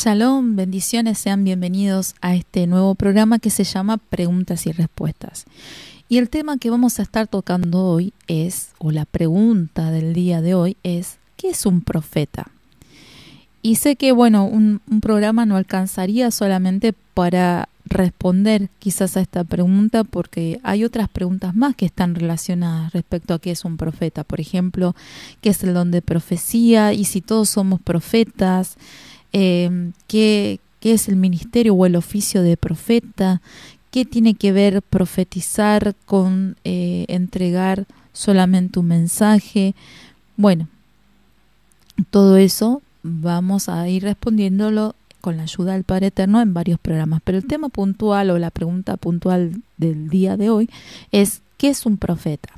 Shalom, bendiciones, sean bienvenidos a este nuevo programa que se llama Preguntas y Respuestas. Y el tema que vamos a estar tocando hoy es, o la pregunta del día de hoy es, ¿qué es un profeta? Y sé que, bueno, un, un programa no alcanzaría solamente para responder quizás a esta pregunta porque hay otras preguntas más que están relacionadas respecto a qué es un profeta, por ejemplo, qué es el don de profecía y si todos somos profetas, Em, qué, es el ministerio o el oficio de profeta, qué tiene que ver profetizar con eh, entregar solamente un mensaje. Bueno, todo eso vamos a ir respondiéndolo con la ayuda del Padre Eterno en varios programas. Pero el tema puntual o la pregunta puntual del día de hoy es ¿qué es un profeta?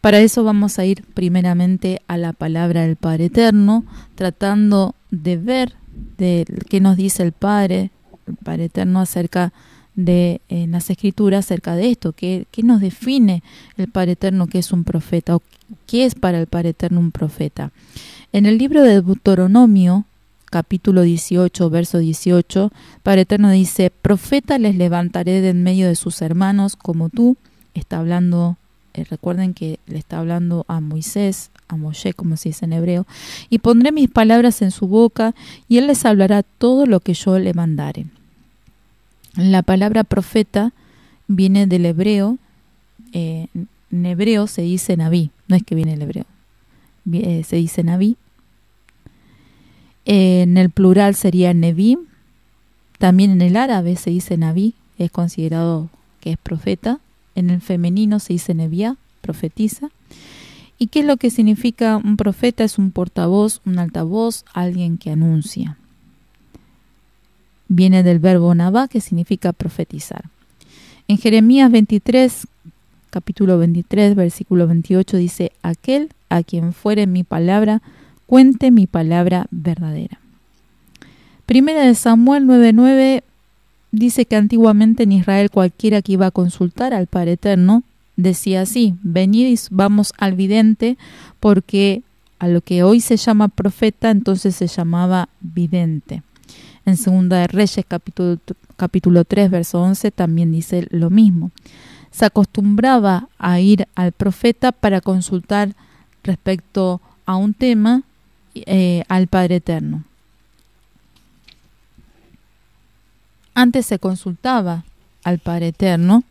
Para eso vamos a ir primeramente a la palabra del Padre Eterno, tratando de ver de qué nos dice el Padre, el Padre Eterno, acerca de en eh, las escrituras acerca de esto, ¿Qué nos define el Padre Eterno que es un profeta o qué es para el Padre Eterno un profeta. En el libro de Deuteronomio, capítulo 18, verso 18, Padre Eterno dice, profeta les levantaré de en medio de sus hermanos como tú, está hablando eh, recuerden que le está hablando a Moisés, a Moshe, como se dice en hebreo, y pondré mis palabras en su boca, y él les hablará todo lo que yo le mandare. La palabra profeta viene del hebreo, eh, en hebreo se dice Naví, no es que viene el hebreo, eh, se dice Naví. En el plural sería nebí también en el árabe se dice Naví, es considerado que es profeta en el femenino se dice Neviá, profetiza. ¿Y qué es lo que significa un profeta? Es un portavoz, un altavoz, alguien que anuncia. Viene del verbo nabá, que significa profetizar. En Jeremías 23, capítulo 23, versículo 28 dice, aquel a quien fuere mi palabra, cuente mi palabra verdadera. Primera de Samuel 9:9 dice que antiguamente en Israel cualquiera que iba a consultar al Padre Eterno decía así, venid vamos al vidente, porque a lo que hoy se llama profeta, entonces se llamaba vidente. En Segunda de Reyes capítulo, capítulo 3, verso 11, también dice lo mismo. Se acostumbraba a ir al profeta para consultar respecto a un tema eh, al Padre Eterno. Antes se consultaba al Padre Eterno,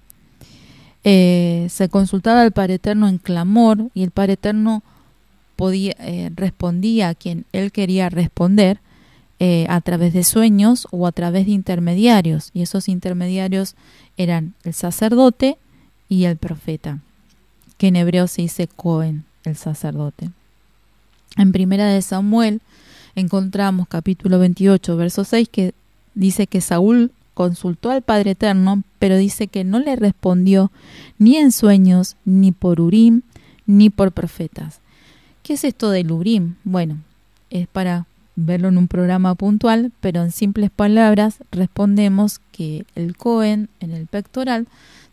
eh, se consultaba al Padre Eterno en clamor y el Padre Eterno podía, eh, respondía a quien él quería responder eh, a través de sueños o a través de intermediarios y esos intermediarios eran el sacerdote y el profeta, que en hebreo se dice Cohen, el sacerdote. En primera de Samuel encontramos capítulo 28, verso 6, que dice que Saúl consultó al Padre Eterno, pero dice que no le respondió ni en sueños, ni por Urim, ni por profetas. ¿Qué es esto del Urim? Bueno, es para verlo en un programa puntual, pero en simples palabras respondemos que el Cohen en el pectoral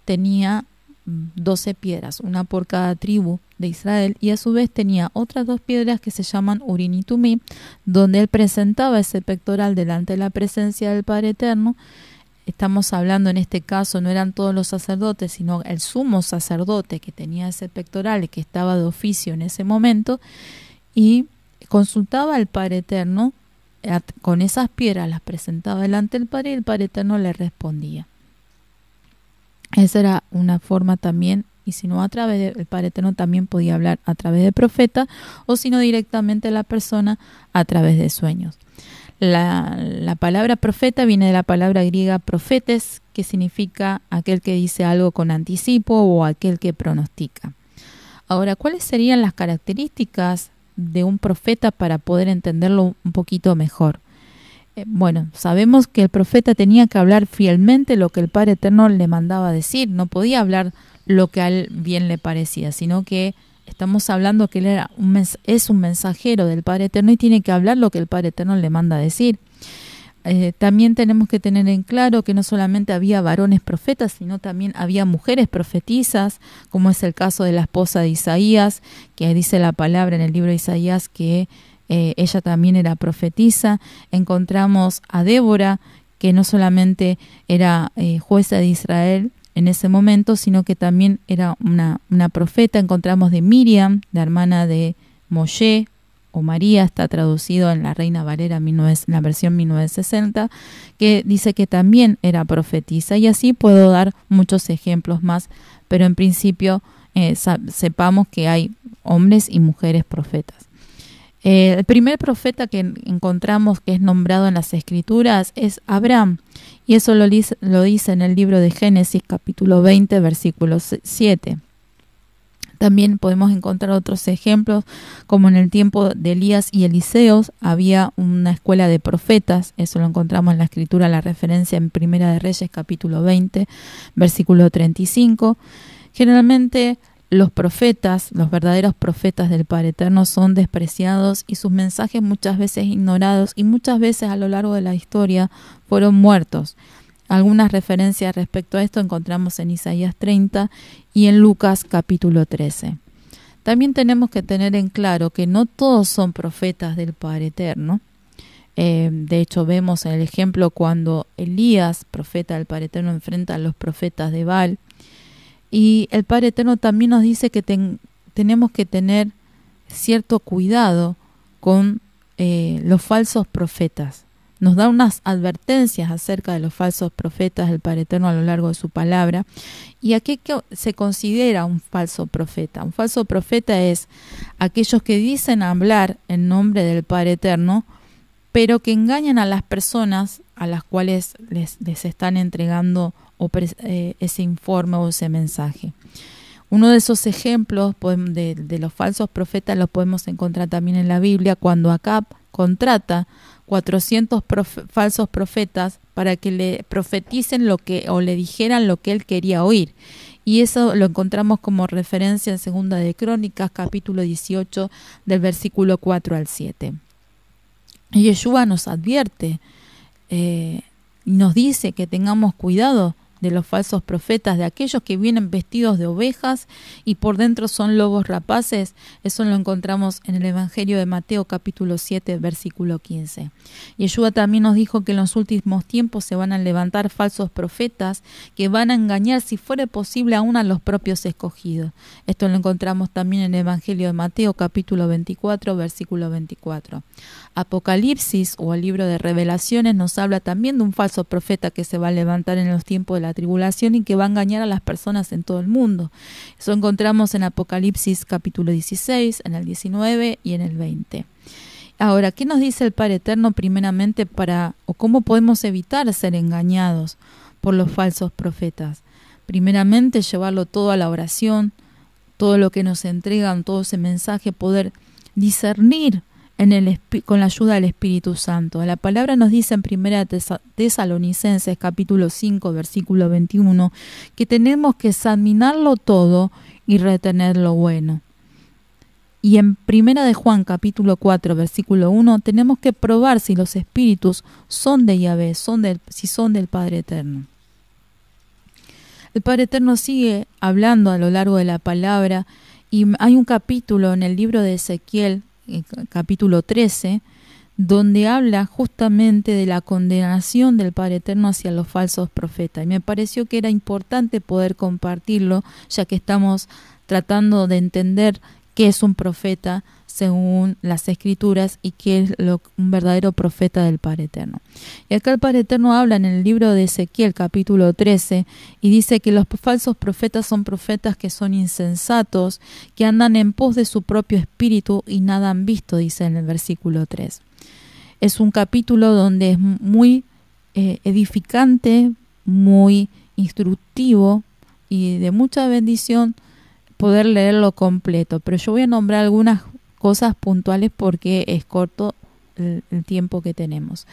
tenía doce piedras, una por cada tribu de Israel, y a su vez tenía otras dos piedras que se llaman Urim donde él presentaba ese pectoral delante de la presencia del Padre Eterno. Estamos hablando en este caso, no eran todos los sacerdotes, sino el sumo sacerdote que tenía ese pectoral, que estaba de oficio en ese momento, y consultaba al Padre Eterno, con esas piedras las presentaba delante del Padre y el Padre Eterno le respondía. Esa era una forma también, y si no a través del de, también podía hablar a través de profeta, o si no directamente la persona a través de sueños. la, palabra profeta viene de la palabra griega profetes, que significa aquel que dice algo con anticipo o aquel que pronostica. Ahora, ¿cuáles serían las características de un profeta para poder entenderlo un poquito mejor? Eh, bueno, sabemos que el profeta tenía que hablar fielmente lo que el Padre Eterno le mandaba decir, no podía hablar lo que a él bien le parecía, sino que estamos hablando que él era un es un mensajero del Padre Eterno y tiene que hablar lo que el Padre Eterno le manda decir. Eh, también tenemos que tener en claro que no solamente había varones profetas, sino también había mujeres profetizas, como es el caso de la esposa de Isaías, que dice la palabra en el libro de Isaías que eh, ella también era profetisa, encontramos a Débora, que no solamente era eh, jueza de Israel en ese momento, sino que también era una, profeta, encontramos de Miriam, la hermana de Moshe, o María, está traducido en la Reina Valera, 19, la versión 1960, que dice que también era profetisa. Y así puedo dar muchos ejemplos más, pero en principio eh, sepamos que hay hombres y mujeres profetas el primer profeta que encontramos que es nombrado en las escrituras es Abraham, y eso lo, lo dice en el libro de Génesis capítulo 20 versículo 7. También podemos encontrar otros ejemplos, como en el tiempo de Elías y Eliseos había una escuela de profetas, eso lo encontramos en la escritura, la referencia en Primera de Reyes capítulo 20, versículo 35. Generalmente los profetas, los verdaderos profetas del Padre Eterno, son despreciados y sus mensajes muchas veces ignorados y muchas veces a lo largo de la historia fueron muertos. Algunas referencias respecto a esto encontramos en Isaías 30 y en Lucas capítulo 13. También tenemos que tener en claro que no todos son profetas del Padre Eterno. Eh, de hecho, vemos en el ejemplo cuando Elías, profeta del Padre Eterno, enfrenta a los profetas de Baal y el Padre Eterno también nos dice que tenemos que tener cierto cuidado con eh, los falsos profetas. Nos da unas advertencias acerca de los falsos profetas del Padre Eterno a lo largo de su palabra. ¿Y a qué se considera un falso profeta? Un falso profeta es aquellos que dicen hablar en nombre del Padre Eterno, pero que engañan a las personas a las cuales les, están entregando eh, ese informe o ese mensaje. Uno de esos ejemplos pues, de, los falsos profetas los podemos encontrar también en la Biblia cuando Acab contrata 400 falsos profetas para que le profeticen lo que o le dijeran lo que él quería oír. Y eso lo encontramos como referencia en Segunda de Crónicas, capítulo 18, del versículo 4 al 7. Yeshua nos advierte, eh, nos dice que tengamos cuidado de los falsos profetas, de aquellos que vienen vestidos de ovejas y por dentro son lobos rapaces, eso lo encontramos en el Evangelio de Mateo capítulo 7 versículo 15. Yeshua también nos dijo que en los últimos tiempos se van a levantar falsos profetas que van a engañar si fuera posible aún a los propios escogidos. Esto lo encontramos también en el Evangelio de Mateo capítulo 24 versículo 24. Apocalipsis o el libro de revelaciones nos habla también de un falso profeta que se va a levantar en los tiempos de la tribulación y que va a engañar a las personas en todo el mundo. Eso encontramos en Apocalipsis capítulo 16, en el 19 y en el 20. Ahora, ¿qué nos dice el Padre Eterno primeramente para o cómo podemos evitar ser engañados por los falsos profetas? Primeramente, llevarlo todo a la oración, todo lo que nos entregan, todo ese mensaje, poder discernir con la ayuda del Espíritu Santo. La palabra nos dice en 1 Tesalonicenses capítulo 5 versículo 21 que tenemos que examinarlo todo y retener lo bueno. Y en 1 de Juan capítulo 4 versículo 1 tenemos que probar si los espíritus son de Yahvé, son si son del Padre Eterno. El Padre Eterno sigue hablando a lo largo de la palabra y hay un capítulo en el libro de Ezequiel eh, capítulo 13, donde habla justamente de la condenación del Padre Eterno hacia los falsos profetas. Y me pareció que era importante poder compartirlo, ya que estamos tratando de entender qué es un profeta según las escrituras y que es un verdadero profeta del Padre Eterno. Y acá el Padre Eterno habla en el libro de Ezequiel capítulo 13 y dice que los falsos profetas son profetas que son insensatos, que andan en pos de su propio espíritu y nada han visto, dice en el versículo 3. Es un capítulo donde es muy eh, edificante, muy instructivo y de mucha bendición poder leerlo completo, pero yo voy a nombrar algunas cosas puntuales porque es corto el, tiempo que tenemos.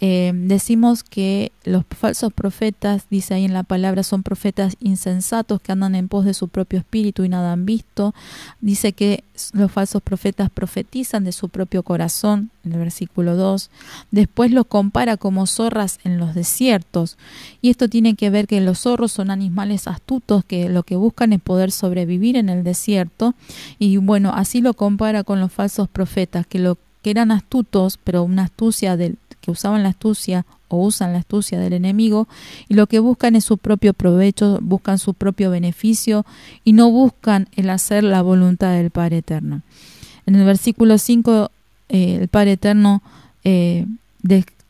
Eh, decimos que los falsos profetas, dice ahí en la palabra, son profetas insensatos que andan en pos de su propio espíritu y nada han visto. Dice que los falsos profetas profetizan de su propio corazón, en el versículo 2. Después los compara como zorras en los desiertos. Y esto tiene que ver que los zorros son animales astutos que lo que buscan es poder sobrevivir en el desierto. Y bueno, así lo compara con los falsos profetas, que lo que eran astutos, pero una astucia del que usaban la astucia o usan la astucia del enemigo y lo que buscan es su propio provecho, buscan su propio beneficio y no buscan el hacer la voluntad del Padre Eterno. En el versículo 5 eh, el Padre Eterno eh,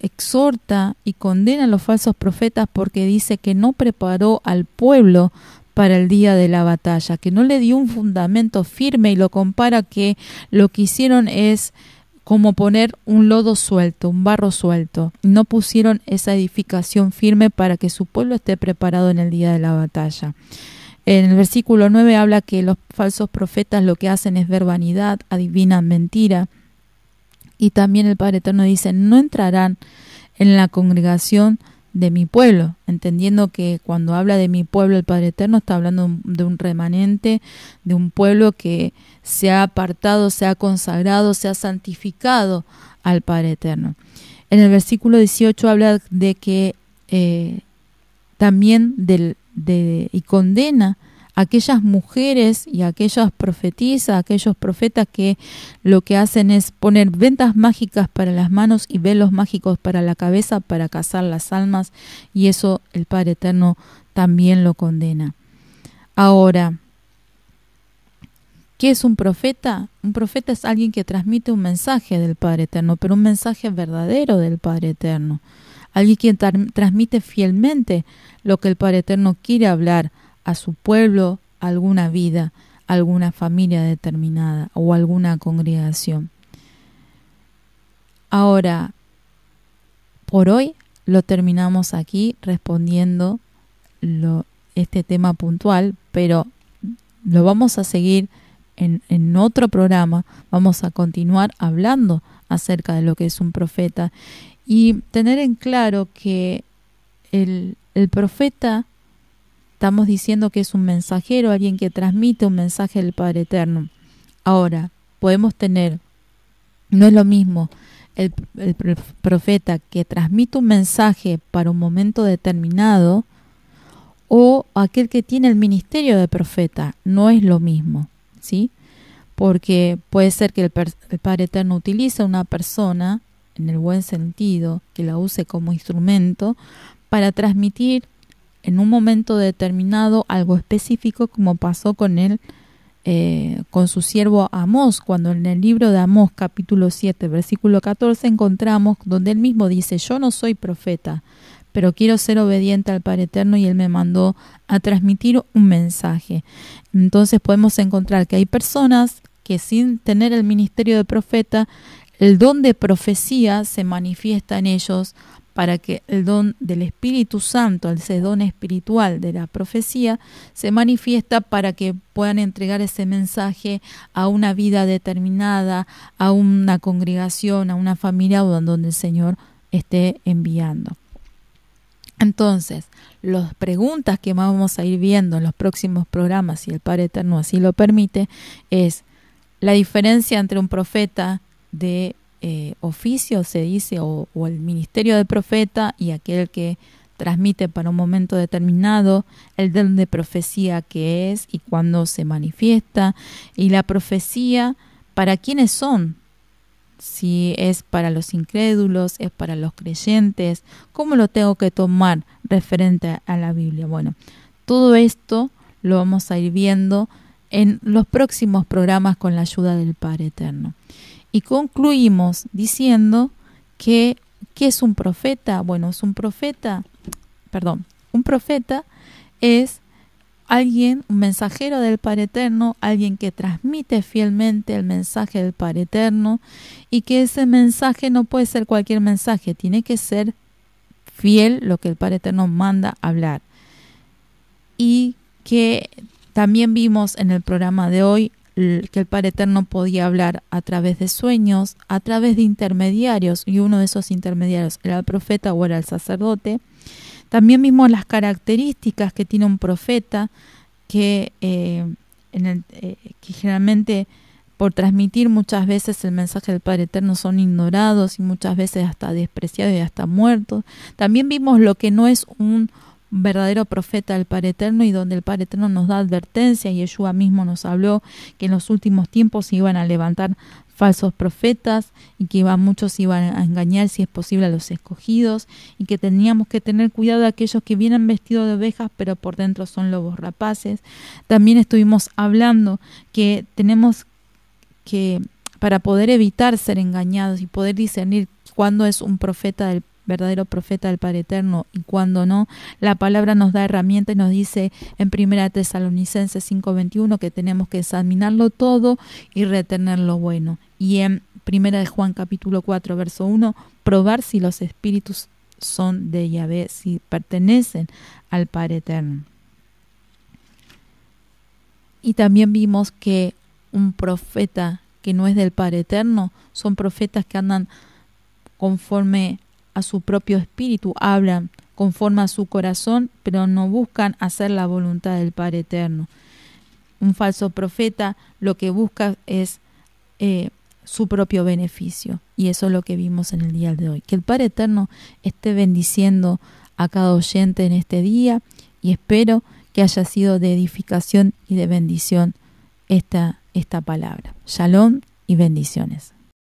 exhorta y condena a los falsos profetas porque dice que no preparó al pueblo para el día de la batalla, que no le dio un fundamento firme y lo compara que lo que hicieron es como poner un lodo suelto, un barro suelto. No pusieron esa edificación firme para que su pueblo esté preparado en el día de la batalla. En el versículo 9 habla que los falsos profetas lo que hacen es ver vanidad, adivinan mentira. Y también el Padre Eterno dice, no entrarán en la congregación de mi pueblo, entendiendo que cuando habla de mi pueblo el Padre Eterno está hablando de un remanente, de un pueblo que se ha apartado, se ha consagrado, se ha santificado al Padre Eterno. En el versículo 18 habla de que eh, también del, de, y condena aquellas mujeres y aquellas profetisas, aquellos profetas que lo que hacen es poner ventas mágicas para las manos y velos mágicos para la cabeza para cazar las almas y eso el Padre Eterno también lo condena. Ahora, ¿qué es un profeta? Un profeta es alguien que transmite un mensaje del Padre Eterno, pero un mensaje verdadero del Padre Eterno. Alguien que transmite fielmente lo que el Padre Eterno quiere hablar a su pueblo alguna vida, alguna familia determinada o alguna congregación. Ahora, por hoy lo terminamos aquí respondiendo este tema puntual, pero lo vamos a seguir en, en otro programa, vamos a continuar hablando acerca de lo que es un profeta y tener en claro que el, el profeta Estamos diciendo que es un mensajero, alguien que transmite un mensaje del Padre Eterno. Ahora, podemos tener, no es lo mismo el, profeta que transmite un mensaje para un momento determinado o aquel que tiene el ministerio de profeta. No es lo mismo, ¿sí? Porque puede ser que el, el Padre Eterno utilice a una persona, en el buen sentido, que la use como instrumento, para transmitir en un momento determinado algo específico como pasó con él, eh, con su siervo Amós, cuando en el libro de Amós capítulo 7 versículo 14 encontramos donde él mismo dice, yo no soy profeta, pero quiero ser obediente al Padre Eterno y Él me mandó a transmitir un mensaje. Entonces podemos encontrar que hay personas que sin tener el ministerio de profeta, el don de profecía se manifiesta en ellos para que el don del Espíritu Santo, el don espiritual de la profecía, se manifiesta para que puedan entregar ese mensaje a una vida determinada, a una congregación, a una familia o donde el Señor esté enviando. Entonces, las preguntas que vamos a ir viendo en los próximos programas, si el Padre Eterno así lo permite, es la diferencia entre un profeta de eh, oficio, se dice, o, el ministerio de profeta y aquel que transmite para un momento determinado, el don de profecía que es y cuando se manifiesta, y la profecía para quiénes son, si es para los incrédulos, es para los creyentes, cómo lo tengo que tomar referente a la Biblia. Bueno, todo esto lo vamos a ir viendo en los próximos programas con la ayuda del Padre Eterno. Y concluimos diciendo que ¿qué es un profeta? Bueno, es un profeta, perdón, un profeta es alguien, un mensajero del Padre Eterno, alguien que transmite fielmente el mensaje del Padre Eterno y que ese mensaje no puede ser cualquier mensaje, tiene que ser fiel lo que el Padre Eterno manda hablar. Y que también vimos en el programa de hoy que el Padre Eterno podía hablar a través de sueños, a través de intermediarios, y uno de esos intermediarios era el profeta o era el sacerdote. También vimos las características que tiene un profeta, que, eh, eh, que generalmente por transmitir muchas veces el mensaje del Padre Eterno son ignorados y muchas veces hasta despreciados y hasta muertos. También vimos lo que no es un verdadero profeta del Padre Eterno y donde el Padre Eterno nos da advertencia y Yeshua mismo nos habló que en los últimos tiempos se iban a levantar falsos profetas y que muchos iban a engañar si es posible a los escogidos y que teníamos que tener cuidado de aquellos que vienen vestidos de ovejas pero por dentro son lobos rapaces. También estuvimos hablando que tenemos que para poder evitar ser engañados y poder discernir cuándo es un profeta del verdadero profeta del Padre Eterno y cuando no, la palabra nos da herramientas y nos dice en primera Tesalonicenses 5:21 que tenemos que examinarlo todo y retener lo bueno. Y en primera de Juan capítulo 4 verso 1, probar si los espíritus son de Yahvé, si pertenecen al Padre Eterno. Y también vimos que un profeta que no es del Padre Eterno son profetas que andan conforme a su propio espíritu, hablan conforme a su corazón, pero no buscan hacer la voluntad del Padre Eterno. Un falso profeta lo que busca es eh, su propio beneficio. Y eso es lo que vimos en el día de hoy. Que el Padre Eterno esté bendiciendo a cada oyente en este día y espero que haya sido de edificación y de bendición esta, esta palabra. Shalom y bendiciones.